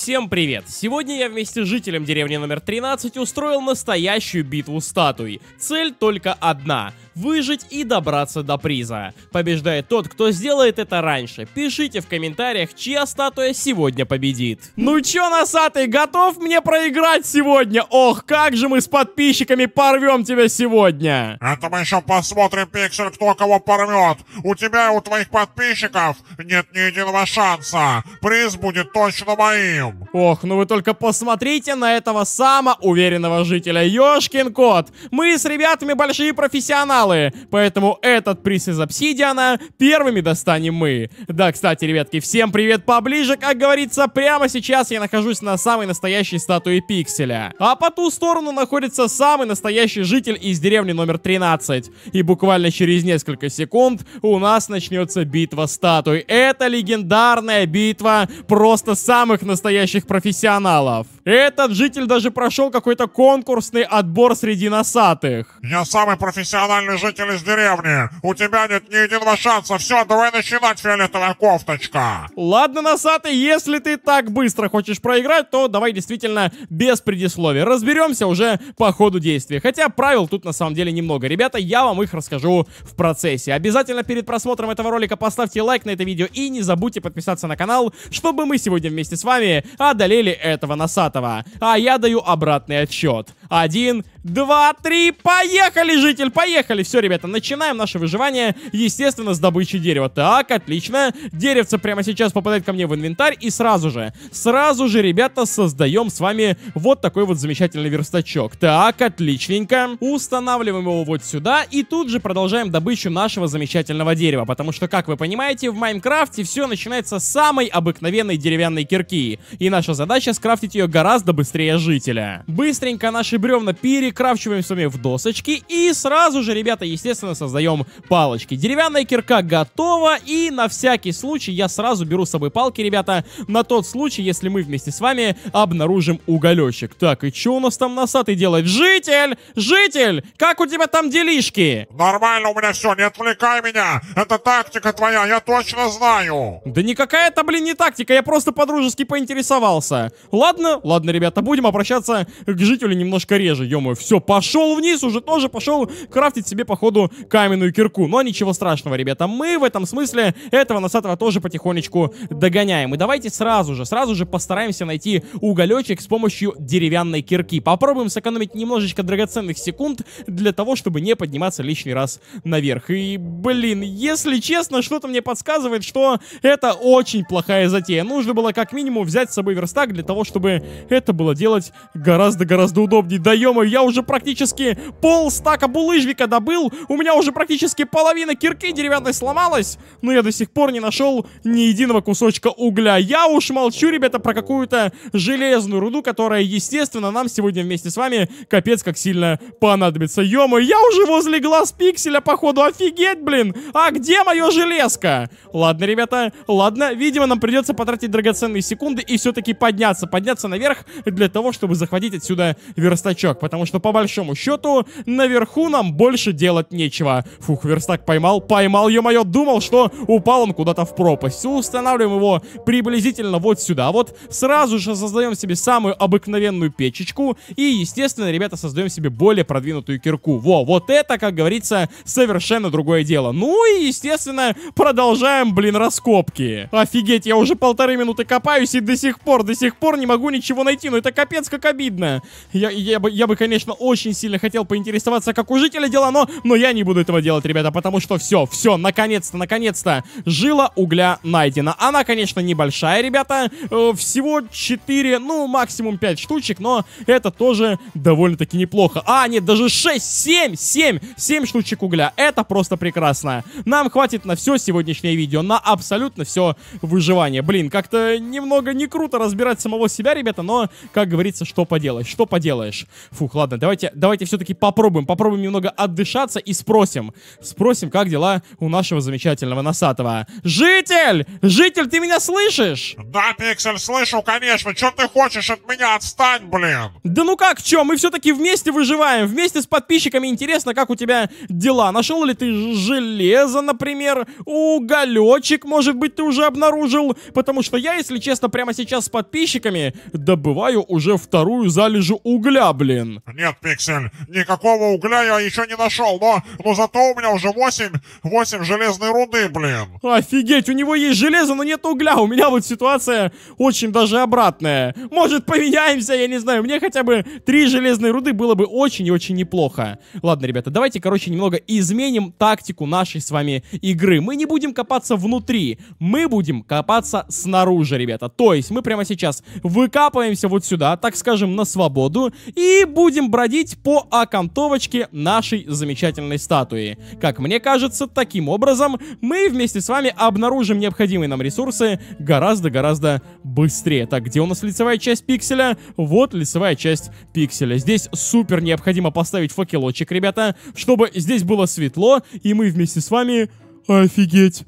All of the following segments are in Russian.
Всем привет! Сегодня я вместе с жителем деревни номер 13 устроил настоящую битву статуй. Цель только одна выжить и добраться до приза. Побеждает тот, кто сделает это раньше. Пишите в комментариях, чья статуя сегодня победит. Ну чё, носатый, готов мне проиграть сегодня? Ох, как же мы с подписчиками порвем тебя сегодня! Это мы еще посмотрим, Пиксель, кто кого порвет. У тебя и у твоих подписчиков нет ни единого шанса. Приз будет точно моим. Ох, ну вы только посмотрите на этого самоуверенного жителя. Ёшкин кот, мы с ребятами большие профессионалы кристаллы. Поэтому этот приз из обсидиана первыми достанем мы. Да, кстати, ребятки, всем привет поближе. Как говорится, прямо сейчас я нахожусь на самой настоящей статуе пикселя. А по ту сторону находится самый настоящий житель из деревни номер 13. И буквально через несколько секунд у нас начнется битва статуй. Это легендарная битва просто самых настоящих профессионалов. Этот житель даже прошел какой-то конкурсный отбор среди носатых. Я самый профессиональный сами житель из деревни. У тебя нет ни единого шанса. Все, давай начинать, фиолетовая кофточка. Ладно, носатый, если ты так быстро хочешь проиграть, то давай действительно без предисловий. Разберемся уже по ходу действия. Хотя правил тут на самом деле немного. Ребята, я вам их расскажу в процессе. Обязательно перед просмотром этого ролика поставьте лайк на это видео и не забудьте подписаться на канал, чтобы мы сегодня вместе с вами одолели этого носатого. А я даю обратный отчет. Один, два, три, поехали, житель, поехали. Все, ребята, начинаем наше выживание, естественно, с добычи дерева. Так, отлично. Деревце прямо сейчас попадает ко мне в инвентарь, и сразу же, сразу же, ребята, создаем с вами вот такой вот замечательный верстачок. Так, отличненько. Устанавливаем его вот сюда, и тут же продолжаем добычу нашего замечательного дерева, потому что, как вы понимаете, в Майнкрафте все начинается с самой обыкновенной деревянной кирки, и наша задача скрафтить ее гораздо быстрее жителя. Быстренько наши бревна перекрываем перекрафчиваем с вами в досочки и сразу же, ребята, естественно, создаем палочки. Деревянная кирка готова и на всякий случай я сразу беру с собой палки, ребята, на тот случай, если мы вместе с вами обнаружим уголечек. Так, и что у нас там носатый делает? Житель! Житель! Как у тебя там делишки? Нормально у меня все, не отвлекай меня! Это тактика твоя, я точно знаю! Да никакая это, блин, не тактика, я просто по-дружески поинтересовался. Ладно, ладно, ребята, будем обращаться к жителю немножко реже, ё -моё, все, пошел вниз, уже тоже пошел крафтить себе, походу, каменную кирку. Но ничего страшного, ребята, мы в этом смысле этого носатого тоже потихонечку догоняем. И давайте сразу же, сразу же постараемся найти уголечек с помощью деревянной кирки. Попробуем сэкономить немножечко драгоценных секунд для того, чтобы не подниматься лишний раз наверх. И, блин, если честно, что-то мне подсказывает, что это очень плохая затея. Нужно было как минимум взять с собой верстак для того, чтобы это было делать гораздо-гораздо удобнее. Да ё я уже уже практически пол стака булыжника добыл. У меня уже практически половина кирки деревянной сломалась. Но я до сих пор не нашел ни единого кусочка угля. Я уж молчу, ребята, про какую-то железную руду, которая, естественно, нам сегодня вместе с вами капец как сильно понадобится. ё я уже возле глаз пикселя, походу. Офигеть, блин. А где мое железка? Ладно, ребята, ладно. Видимо, нам придется потратить драгоценные секунды и все-таки подняться. Подняться наверх для того, чтобы захватить отсюда верстачок. Потому что по большому счету наверху нам больше делать нечего. Фух, верстак поймал, поймал, ё-моё, думал, что упал он куда-то в пропасть. Устанавливаем его приблизительно вот сюда вот. Сразу же создаем себе самую обыкновенную печечку. И, естественно, ребята, создаем себе более продвинутую кирку. Во, вот это, как говорится, совершенно другое дело. Ну и, естественно, продолжаем, блин, раскопки. Офигеть, я уже полторы минуты копаюсь и до сих пор, до сих пор не могу ничего найти. Ну это капец как обидно. Я, я, бы, я бы, конечно, конечно, очень сильно хотел поинтересоваться, как у жителя дела, но, но я не буду этого делать, ребята, потому что все, все, наконец-то, наконец-то, жила угля найдена. Она, конечно, небольшая, ребята, э, всего 4, ну, максимум 5 штучек, но это тоже довольно-таки неплохо. А, нет, даже 6, 7, 7, 7 штучек угля. Это просто прекрасно. Нам хватит на все сегодняшнее видео, на абсолютно все выживание. Блин, как-то немного не круто разбирать самого себя, ребята, но, как говорится, что поделаешь, что поделаешь. Фух, ладно, давайте, давайте все-таки попробуем, попробуем немного отдышаться и спросим, спросим, как дела у нашего замечательного носатого. Житель! Житель, ты меня слышишь? Да, Пиксель, слышу, конечно. Что ты хочешь от меня? Отстань, блин! Да ну как, что? Мы все-таки вместе выживаем, вместе с подписчиками. Интересно, как у тебя дела? Нашел ли ты железо, например? Уголечек, может быть, ты уже обнаружил? Потому что я, если честно, прямо сейчас с подписчиками добываю уже вторую залежу угля, блин. Не, нет, Пиксель, никакого угля я еще не нашел, но, но зато у меня уже 8, 8 железной руды, блин. Офигеть, у него есть железо, но нет угля. У меня вот ситуация очень даже обратная. Может, поменяемся, я не знаю. Мне хотя бы 3 железные руды было бы очень и очень неплохо. Ладно, ребята, давайте, короче, немного изменим тактику нашей с вами игры. Мы не будем копаться внутри, мы будем копаться снаружи, ребята. То есть мы прямо сейчас выкапываемся вот сюда, так скажем, на свободу и будем брать побродить по окантовочке нашей замечательной статуи. Как мне кажется, таким образом мы вместе с вами обнаружим необходимые нам ресурсы гораздо-гораздо быстрее. Так, где у нас лицевая часть пикселя? Вот лицевая часть пикселя. Здесь супер необходимо поставить факелочек, ребята, чтобы здесь было светло, и мы вместе с вами... Офигеть!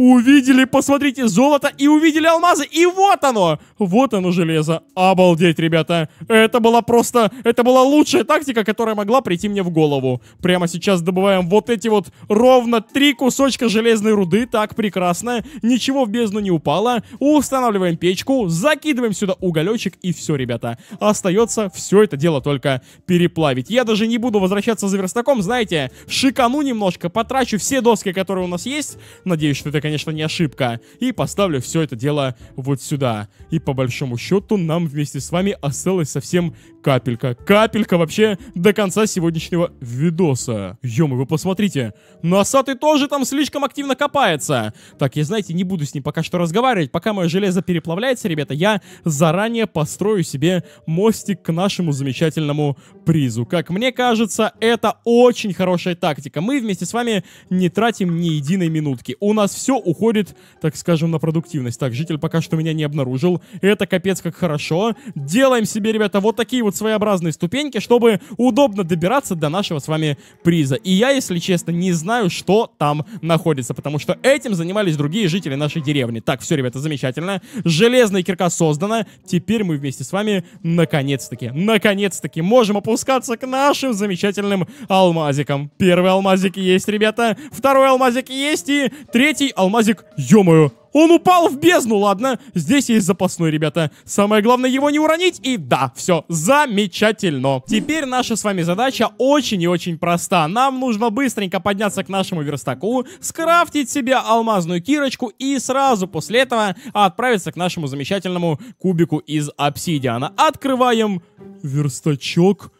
увидели, посмотрите, золото и увидели алмазы. И вот оно! Вот оно железо. Обалдеть, ребята. Это была просто... Это была лучшая тактика, которая могла прийти мне в голову. Прямо сейчас добываем вот эти вот ровно три кусочка железной руды. Так, прекрасно. Ничего в бездну не упало. Устанавливаем печку, закидываем сюда уголечек и все, ребята. Остается все это дело только переплавить. Я даже не буду возвращаться за верстаком, знаете, шикану немножко, потрачу все доски, которые у нас есть. Надеюсь, что это, конечно, конечно, не ошибка. И поставлю все это дело вот сюда. И по большому счету нам вместе с вами осталось совсем капелька. Капелька вообще до конца сегодняшнего видоса. Ё-моё, вы посмотрите. Носатый тоже там слишком активно копается. Так, я, знаете, не буду с ним пока что разговаривать. Пока мое железо переплавляется, ребята, я заранее построю себе мостик к нашему замечательному призу. Как мне кажется, это очень хорошая тактика. Мы вместе с вами не тратим ни единой минутки. У нас все уходит, так скажем, на продуктивность. Так, житель пока что меня не обнаружил. Это капец как хорошо. Делаем себе, ребята, вот такие вот своеобразные ступеньки, чтобы удобно добираться до нашего с вами приза. И я, если честно, не знаю, что там находится, потому что этим занимались другие жители нашей деревни. Так, все, ребята, замечательно. Железная кирка создана. Теперь мы вместе с вами, наконец-таки, наконец-таки можем опускаться к нашим замечательным алмазикам. Первый алмазик есть, ребята. Второй алмазик есть. И третий алмазик, ё-моё, он упал в бездну, ладно? Здесь есть запасной, ребята. Самое главное его не уронить, и да, все, замечательно. Теперь наша с вами задача очень и очень проста. Нам нужно быстренько подняться к нашему верстаку, скрафтить себе алмазную кирочку и сразу после этого отправиться к нашему замечательному кубику из обсидиана. Открываем верстачок.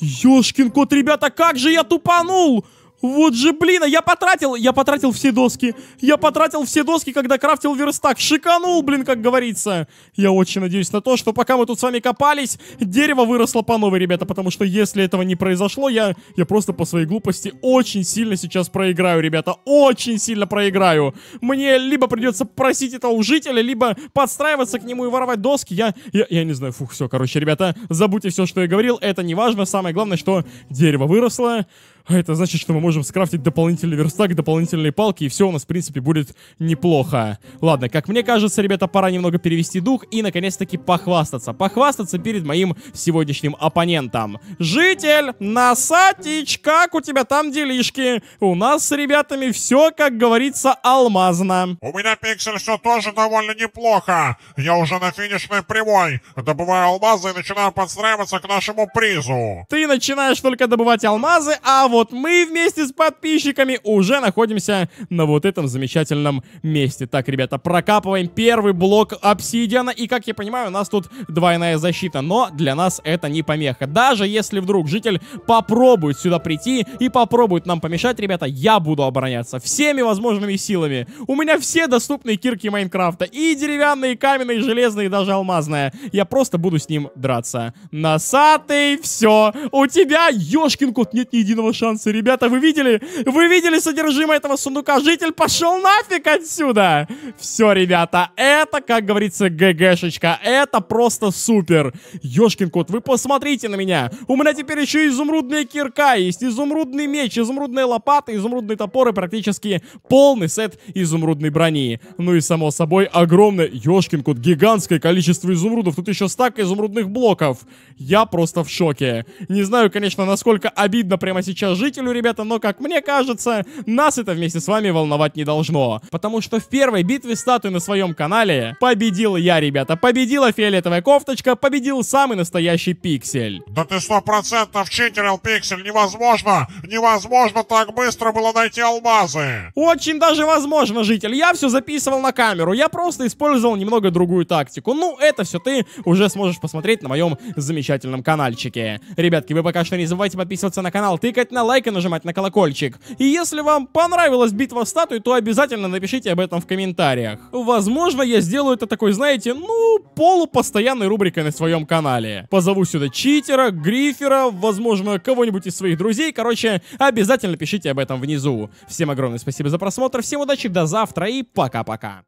Ёшкин кот, ребята, как же я тупанул! Вот же, блин, а я потратил, я потратил все доски. Я потратил все доски, когда крафтил верстак. Шиканул, блин, как говорится. Я очень надеюсь на то, что пока мы тут с вами копались, дерево выросло по новой, ребята. Потому что если этого не произошло, я, я просто по своей глупости очень сильно сейчас проиграю, ребята. Очень сильно проиграю. Мне либо придется просить этого у жителя, либо подстраиваться к нему и воровать доски. Я, я, я не знаю, фух, все, короче, ребята, забудьте все, что я говорил. Это не важно. Самое главное, что дерево выросло. А это значит, что мы можем скрафтить дополнительный верстак, дополнительные палки, и все у нас, в принципе, будет неплохо. Ладно, как мне кажется, ребята, пора немного перевести дух и, наконец-таки, похвастаться. Похвастаться перед моим сегодняшним оппонентом. Житель, носатич, как у тебя там делишки? У нас с ребятами все, как говорится, алмазно. У меня, Пиксель, все тоже довольно неплохо. Я уже на финишной прямой. Добываю алмазы и начинаю подстраиваться к нашему призу. Ты начинаешь только добывать алмазы, а вот вот мы вместе с подписчиками уже находимся на вот этом замечательном месте. Так, ребята, прокапываем первый блок обсидиана. И, как я понимаю, у нас тут двойная защита. Но для нас это не помеха. Даже если вдруг житель попробует сюда прийти и попробует нам помешать, ребята, я буду обороняться всеми возможными силами. У меня все доступные кирки Майнкрафта. И деревянные, и каменные, и железные, и даже алмазные. Я просто буду с ним драться. Носатый, все. У тебя, ёшкин кот, нет ни единого шанса танцы. Ребята, вы видели? Вы видели содержимое этого сундука? Житель пошел нафиг отсюда! Все, ребята, это, как говорится, ГГшечка. Это просто супер. Ёшкин кот, вы посмотрите на меня. У меня теперь еще изумрудная кирка есть, изумрудный меч, изумрудная лопата, изумрудные топоры, практически полный сет изумрудной брони. Ну и, само собой, огромное... Ёшкин кот, гигантское количество изумрудов. Тут еще стак изумрудных блоков. Я просто в шоке. Не знаю, конечно, насколько обидно прямо сейчас Жителю, ребята, но, как мне кажется, нас это вместе с вами волновать не должно. Потому что в первой битве статуи на своем канале победил я, ребята. Победила фиолетовая кофточка, победил самый настоящий пиксель. Да ты сто процентов читерил, пиксель, невозможно, невозможно так быстро было найти алмазы. Очень даже возможно, житель, я все записывал на камеру, я просто использовал немного другую тактику. Ну, это все ты уже сможешь посмотреть на моем замечательном каналчике. Ребятки, вы пока что не забывайте подписываться на канал, тыкать на на лайк и нажимать на колокольчик. И если вам понравилась битва статуи то обязательно напишите об этом в комментариях. Возможно, я сделаю это такой, знаете, ну, полупостоянной рубрикой на своем канале. Позову сюда читера, грифера, возможно, кого-нибудь из своих друзей. Короче, обязательно пишите об этом внизу. Всем огромное спасибо за просмотр, всем удачи, до завтра и пока-пока.